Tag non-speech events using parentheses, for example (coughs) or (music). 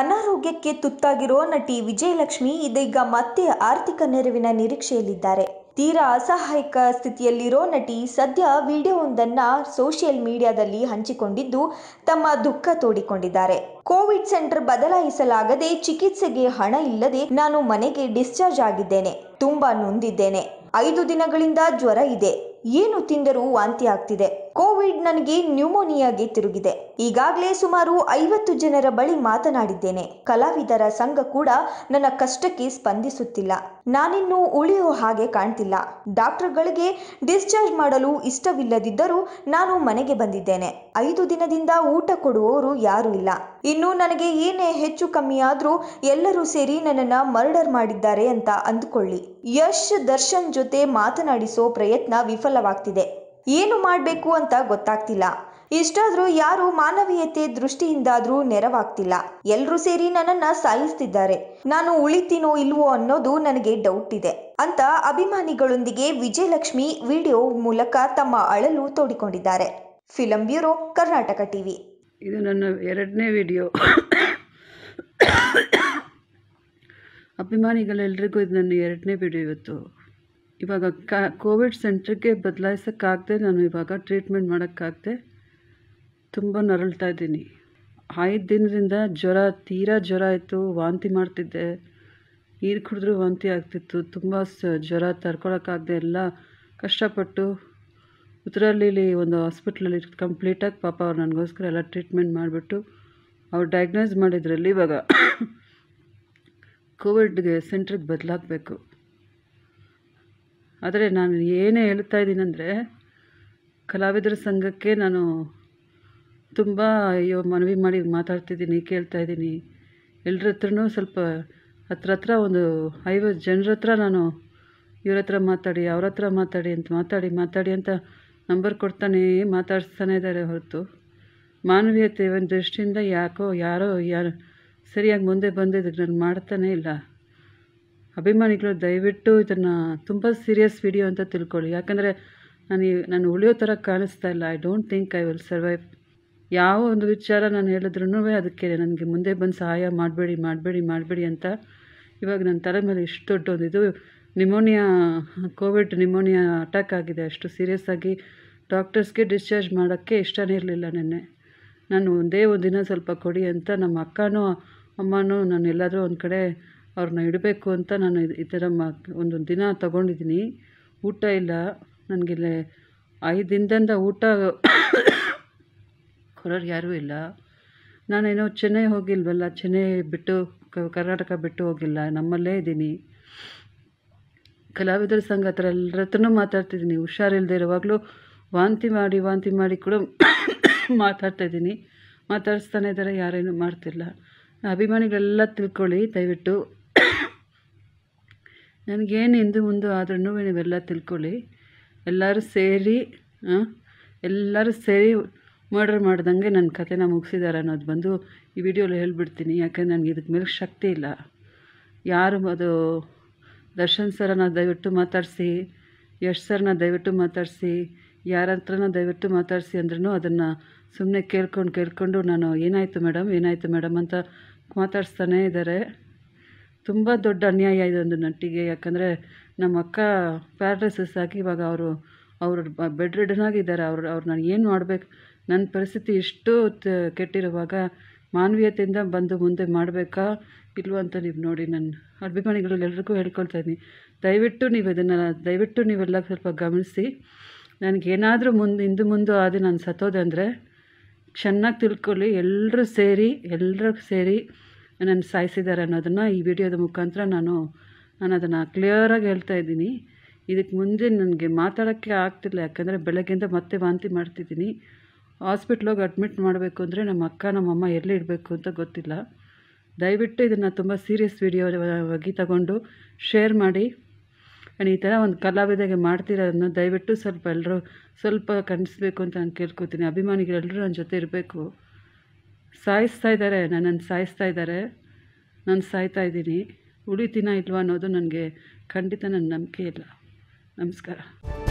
ಅನಾರೋಗ್ಯಕ್ಕೆ ತುತ್ತಾಗಿರೋ ನಟಿ ವಿಜಯಲಕ್ಷ್ಮಿ ಇದೀಗ ಮತ್ತೆ ಆರ್ಥಿಕ ನೆರವಿನ ನಿರೀಕ್ಷೆಯಲ್ಲಿದ್ದಾರೆ ತೀರಾ ಅಸಹಾಯಕ ಸ್ಥಿತಿಯಲ್ಲಿರೋ ನಟಿ ಸದ್ಯ ವಿಡಿಯೋವೊಂದನ್ನ ಸೋಷಿಯಲ್ ಮೀಡಿಯಾದಲ್ಲಿ ಹಂಚಿಕೊಂಡಿದ್ದು ತಮ್ಮ ದುಃಖ ತೋಡಿಕೊಂಡಿದ್ದಾರೆ ಕೋವಿಡ್ ಸೆಂಟರ್ ಬದಲಾಯಿಸಲಾಗದೆ ಚಿಕಿತ್ಸೆಗೆ ಹಣ ಇಲ್ಲದೆ ನಾನು ಮನೆಗೆ ಡಿಸ್ಚಾರ್ಜ್ ಆಗಿದ್ದೇನೆ ತುಂಬಾ ನೊಂದಿದ್ದೇನೆ ಐದು ದಿನಗಳಿಂದ ಜ್ವರ ಇದೆ ಏನು ತಿಂದರೂ ವಾಂತಿ ಆಗ್ತಿದೆ ಕೋವಿಡ್ ನನಗೆ ನ್ಯೂಮೋನಿಯಾಗೆ ತಿರುಗಿದೆ ಈಗಾಗಲೇ ಸುಮಾರು ಐವತ್ತು ಜನರ ಬಳಿ ಮಾತನಾಡಿದ್ದೇನೆ ಕಲಾವಿದರ ಸಂಘ ಕೂಡ ನನ್ನ ಕಷ್ಟಕ್ಕೆ ಸ್ಪಂದಿಸುತ್ತಿಲ್ಲ ನಾನಿನ್ನು ಉಳಿಯೋ ಹಾಗೆ ಕಾಣ್ತಿಲ್ಲ ಡಾಕ್ಟರ್ಗಳಿಗೆ ಡಿಸ್ಚಾರ್ಜ್ ಮಾಡಲು ಇಷ್ಟವಿಲ್ಲದಿದ್ದರೂ ನಾನು ಮನೆಗೆ ಬಂದಿದ್ದೇನೆ ಐದು ದಿನದಿಂದ ಊಟ ಕೊಡುವವರು ಯಾರೂ ಇಲ್ಲ ಇನ್ನು ನನಗೆ ಏನೇ ಹೆಚ್ಚು ಕಮ್ಮಿ ಎಲ್ಲರೂ ಸೇರಿ ನನ್ನನ್ನು ಮರ್ಡರ್ ಮಾಡಿದ್ದಾರೆ ಅಂತ ಅಂದುಕೊಳ್ಳಿ ಯಶ್ ದರ್ಶನ್ ಜೊತೆ ಮಾತನಾಡಿಸೋ ಪ್ರಯತ್ನ ವಿಫಲವಾಗ್ತಿದೆ ಏನು ಮಾಡಬೇಕು ಅಂತ ಗೊತ್ತಾಗ್ತಿಲ್ಲ ಇಷ್ಟಾದ್ರೂ ಯಾರು ಮಾನವೀಯತೆ ದೃಷ್ಟಿಯಿಂದಾದ್ರೂ ನೆರವಾಗ್ತಿಲ್ಲ ಎಲ್ಲರೂ ಸೇರಿ ನನ್ನನ್ನ ಸಾಯಿಸ್ತಿದ್ದಾರೆ ನಾನು ಉಳಿತೀನೋ ಇಲ್ವೋ ಅನ್ನೋದು ನನಗೆ ಡೌಟ್ ಇದೆ ಅಂತ ಅಭಿಮಾನಿಗಳೊಂದಿಗೆ ವಿಜಯಲಕ್ಷ್ಮಿ ವಿಡಿಯೋ ಮೂಲಕ ತಮ್ಮ ಅಳಲು ತೋಡಿಕೊಂಡಿದ್ದಾರೆ ಫಿಲಂ ಬ್ಯೂರೋ ಕರ್ನಾಟಕ ಟಿವಿ ಇದು ನನ್ನ ಎರಡನೇ ವಿಡಿಯೋ ಅಭಿಮಾನಿಗಳೆಲ್ಲರಿಗೂ ಇದು ನನ್ನ ಎರಡನೇ ವಿಡಿಯೋ ಇವತ್ತು ಇವಾಗ ಕಾ ಕೋವಿಡ್ ಸೆಂಟ್ರಿಗೆ ಬದಲಾಯಿಸೋಕ್ಕಾಗದೆ ನಾನು ಇವಾಗ ಟ್ರೀಟ್ಮೆಂಟ್ ಮಾಡೋಕ್ಕಾಗದೆ ತುಂಬ ನರಳ್ತಾ ಇದ್ದೀನಿ ಐದು ದಿನದಿಂದ ಜ್ವರ ತೀರಾ ಜ್ವರ ಇತ್ತು ವಾಂತಿ ಮಾಡ್ತಿದ್ದೆ ನೀರು ಕುಡಿದ್ರೂ ವಾಂತಿ ಆಗ್ತಿತ್ತು ತುಂಬ ಜ್ವರ ತರ್ಕೊಳಕ್ಕಾಗದೆ ಎಲ್ಲ ಕಷ್ಟಪಟ್ಟು ಉತ್ತರಹಳ್ಳಿಲಿ ಒಂದು ಹಾಸ್ಪಿಟ್ಲಲ್ಲಿ ಕಂಪ್ಲೀಟಾಗಿ ಪಾಪ ಅವ್ರು ನನಗೋಸ್ಕರ ಎಲ್ಲ ಟ್ರೀಟ್ಮೆಂಟ್ ಮಾಡಿಬಿಟ್ಟು ಅವ್ರು ಡಯಾಗ್ನೈಸ್ ಮಾಡಿದ್ರಲ್ಲಿ ಇವಾಗ (coughs) ಕೋವಿಡ್ಗೆ ಸೆಂಟ್ರಿಗೆ ಬದಲಾಗಬೇಕು ಆದರೆ ನಾನು ಏನೇ ಹೇಳ್ತಾ ಅಂದರೆ ಕಲಾವಿದರ ಸಂಘಕ್ಕೆ ನಾನು ತುಂಬ ಅಯ್ಯೋ ಮನವಿ ಮಾಡಿ ಮಾತಾಡ್ತಿದ್ದೀನಿ ಕೇಳ್ತಾ ಇದ್ದೀನಿ ಎಲ್ರ ಹತ್ರನೂ ಸ್ವಲ್ಪ ಹತ್ರ ಹತ್ರ ಒಂದು ಐವತ್ತು ಜನರ ಹತ್ರ ನಾನು ಇವ್ರ ಹತ್ರ ಮಾತಾಡಿ ಅವ್ರ ಹತ್ರ ಮಾತಾಡಿ ಅಂತ ಮಾತಾಡಿ ಮಾತಾಡಿ ಅಂತ ನಂಬರ್ ಕೊಡ್ತಾನೆ ಮಾತಾಡಿಸ್ತಾನೆ ಇದ್ದಾರೆ ಹೊರತು ಮಾನವೀಯತೆ ಒಂದು ದೃಷ್ಟಿಯಿಂದ ಯಾಕೋ ಯಾರೋ ಯಾರು ಸರಿಯಾಗಿ ಮುಂದೆ ಬಂದಿದ್ದಕ್ಕೆ ನಾನು ಮಾಡ್ತಾನೆ ಇಲ್ಲ ಅಭಿಮಾನಿಗಳು ದಯವಿಟ್ಟು ಇದನ್ನು ತುಂಬ ಸೀರಿಯಸ್ ವಿಡಿಯೋ ಅಂತ ತಿಳ್ಕೊಳ್ಳಿ ಯಾಕಂದರೆ ನಾನು ನಾನು ಉಳಿಯೋ ಥರ ಕಾಣಿಸ್ತಾ ಇಲ್ಲ I don't think I will survive ಯಾವ ಒಂದು ವಿಚಾರ ನಾನು ಹೇಳಿದ್ರೂ ಅದಕ್ಕೆ ನನಗೆ ಮುಂದೆ ಬಂದು ಸಹಾಯ ಮಾಡಬೇಡಿ ಮಾಡಬೇಡಿ ಮಾಡಬೇಡಿ ಅಂತ ಇವಾಗ ನನ್ನ ತಲೆ ಮೇಲೆ ಇಷ್ಟು ಒಂದು ಇದು ನಿಮೋನಿಯಾ ಕೋವಿಡ್ ನಿಮೋನಿಯಾ ಅಟ್ಯಾಕ್ ಆಗಿದೆ ಅಷ್ಟು ಸೀರಿಯಸ್ ಆಗಿ ಡಾಕ್ಟರ್ಸ್ಗೆ ಡಿಸ್ಚಾರ್ಜ್ ಮಾಡೋಕ್ಕೆ ಇಷ್ಟನೇ ಇರಲಿಲ್ಲ ನೆನ್ನೆ ನಾನು ಒಂದೇ ಒಂದು ದಿನ ಸ್ವಲ್ಪ ಕೊಡಿ ಅಂತ ನಮ್ಮ ಅಕ್ಕನೂ ಅಮ್ಮನೂ ನಾನು ಎಲ್ಲಾದರೂ ಒಂದು ಕಡೆ ಅವ್ರನ್ನ ಇಡಬೇಕು ಅಂತ ನಾನು ಈ ಥರ ಮಾ ಒಂದೊಂದು ದಿನ ತಗೊಂಡಿದ್ದೀನಿ ಊಟ ಇಲ್ಲ ನನಗಿಲ್ಲಿ ಐದು ದಿನದಿಂದ ಊಟ ಕೊಡೋರು ಯಾರೂ ಇಲ್ಲ ನಾನೇನೋ ಚೆನ್ನೈ ಹೋಗಿಲ್ವಲ್ಲ ಚೆನ್ನೈ ಬಿಟ್ಟು ಕರ್ನಾಟಕ ಬಿಟ್ಟು ಹೋಗಿಲ್ಲ ನಮ್ಮಲ್ಲೇ ಇದ್ದೀನಿ ಕಲಾವಿದರ ಸಂಘ ಹತ್ರ ಎಲ್ಲರ ಹತ್ರನೂ ಮಾತಾಡ್ತಿದ್ದೀನಿ ಹುಷಾರಿಲ್ಲದೆ ಇರುವಾಗಲೂ ವಾಂತಿ ಮಾಡಿ ವಾಂತಿ ಮಾಡಿ ಕೂಡ ಮಾತಾಡ್ತಾ ಇದ್ದೀನಿ ಮಾತಾಡಿಸ್ತಾನೆ ಇದ್ದಾರೆ ಯಾರೇನು ಮಾಡ್ತಿಲ್ಲ ಅಭಿಮಾನಿಗಳೆಲ್ಲ ತಿಳ್ಕೊಳ್ಳಿ ದಯವಿಟ್ಟು ನನಗೇನು ಹಿಂದೆ ಮುಂದೆ ಆದ್ರೂ ನೀವೆಲ್ಲ ತಿಳ್ಕೊಳ್ಳಿ ಎಲ್ಲರೂ ಸೇರಿ ಎಲ್ಲರೂ ಸೇರಿ ಮರ್ಡರ್ ಮಾಡ್ದಂಗೆ ನನ್ನ ಕಥೆನ ಮುಗಿಸಿದ್ದಾರೆ ಅನ್ನೋದು ಬಂದು ಈ ವಿಡಿಯೋಲಿ ಹೇಳಿಬಿಡ್ತೀನಿ ಯಾಕಂದ್ರೆ ನನಗೆ ಇದಕ್ಕೆ ಮೇಲೆ ಶಕ್ತಿ ಇಲ್ಲ ಯಾರು ಅದು ದರ್ಶನ್ ಸರ್ನ ದಯವಿಟ್ಟು ಮಾತಾಡಿಸಿ ಯಶ್ ಸರ್ನ ದಯವಿಟ್ಟು ಮಾತಾಡಿಸಿ ಯಾರ ಹತ್ರನ ದಯವಿಟ್ಟು ಮಾತಾಡಿಸಿ ಅಂದ್ರೂ ಅದನ್ನು ಸುಮ್ಮನೆ ಕೇಳ್ಕೊಂಡು ಕೇಳ್ಕೊಂಡು ನಾನು ಏನಾಯಿತು ಮೇಡಮ್ ಏನಾಯಿತು ಮೇಡಮ್ ಅಂತ ಮಾತಾಡಿಸ್ತಾನೇ ಇದ್ದಾರೆ ತುಂಬ ದೊಡ್ಡ ಅನ್ಯಾಯ ಇದೊಂದು ನಟ್ಟಿಗೆ ಯಾಕಂದರೆ ನಮ್ಮ ಅಕ್ಕ ಪ್ಯಾರ್ಲೈಸಸ್ ಆಗಿ ಇವಾಗ ಅವರು ಅವರು ಬೆಡ್ ರಿಡನ್ ಆಗಿದ್ದಾರೆ ಅವ್ರು ಅವ್ರು ನಾನು ಏನು ಮಾಡಬೇಕು ನನ್ನ ಪರಿಸ್ಥಿತಿ ಇಷ್ಟು ಕೆಟ್ಟಿರುವಾಗ ಮಾನವೀಯತೆಯಿಂದ ಬಂದು ಮುಂದೆ ಮಾಡಬೇಕಾ ಇಲ್ವ ಅಂತ ನೀವು ನೋಡಿ ನನ್ನ ಅಭಿಮಾನಿಗಳು ಎಲ್ರಿಗೂ ಹೇಳ್ಕೊಳ್ತಾ ಇದ್ದೀನಿ ದಯವಿಟ್ಟು ನೀವು ಇದನ್ನು ದಯವಿಟ್ಟು ನೀವೆಲ್ಲ ಸ್ವಲ್ಪ ಗಮನಿಸಿ ನನಗೇನಾದರೂ ಮುಂದೆ ಹಿಂದೆ ಮುಂದೆ ಆದರೆ ನಾನು ಅಂದರೆ ಚೆನ್ನಾಗಿ ತಿಳ್ಕೊಳ್ಳಿ ಎಲ್ಲರೂ ಸೇರಿ ಎಲ್ಲರೂ ಸೇರಿ ನನ್ನ ಸಾಯಿಸಿದ್ದಾರೆ ಅನ್ನೋದನ್ನು ಈ ವಿಡಿಯೋದ ಮುಖಾಂತರ ನಾನು ನಾನು ಅದನ್ನು ಕ್ಲಿಯರಾಗಿ ಹೇಳ್ತಾ ಇದ್ದೀನಿ ಇದಕ್ಕೆ ಮುಂದೆ ನನಗೆ ಮಾತಾಡೋಕ್ಕೆ ಆಗ್ತಿಲ್ಲ ಯಾಕಂದರೆ ಬೆಳಗ್ಗೆಯಿಂದ ಮತ್ತೆ ವಾಂತಿ ಮಾಡ್ತಿದ್ದೀನಿ ಹೋಗಿ ಅಡ್ಮಿಟ್ ಮಾಡಬೇಕು ಅಂದರೆ ನಮ್ಮ ಅಕ್ಕ ನಮ್ಮಮ್ಮ ಎಲ್ಲಿ ಇಡಬೇಕು ಅಂತ ಗೊತ್ತಿಲ್ಲ ದಯವಿಟ್ಟು ಇದನ್ನು ತುಂಬ ಸೀರಿಯಸ್ ವಿಡಿಯೋವಾಗಿ ತಗೊಂಡು ಶೇರ್ ಮಾಡಿ ಆ್ಯಂಡ್ ಈ ಥರ ಒಂದು ಕಲಾವಿದಾಗೆ ಮಾಡ್ತಿರೋದನ್ನು ದಯವಿಟ್ಟು ಸ್ವಲ್ಪ ಎಲ್ಲರೂ ಸ್ವಲ್ಪ ಕಣಿಸ್ಬೇಕು ಅಂತ ನಾನು ಕೇಳ್ಕೊತೀನಿ ಅಭಿಮಾನಿಗಳೆಲ್ಲರೂ ನನ್ನ ಜೊತೆ ಇರಬೇಕು ಸಾಯಿಸ್ತಾ ಇದ್ದಾರೆ ನನ್ನನ್ನು ಸಾಯಿಸ್ತಾ ಇದ್ದಾರೆ ನಾನು ಸಾಯ್ತಾ ಇದ್ದೀನಿ ಉಳಿತೀನ ಇಲ್ವಾ ಅನ್ನೋದು ನನಗೆ ಖಂಡಿತ ನನ್ನ ನಂಬಿಕೆ ಇಲ್ಲ ನಮಸ್ಕಾರ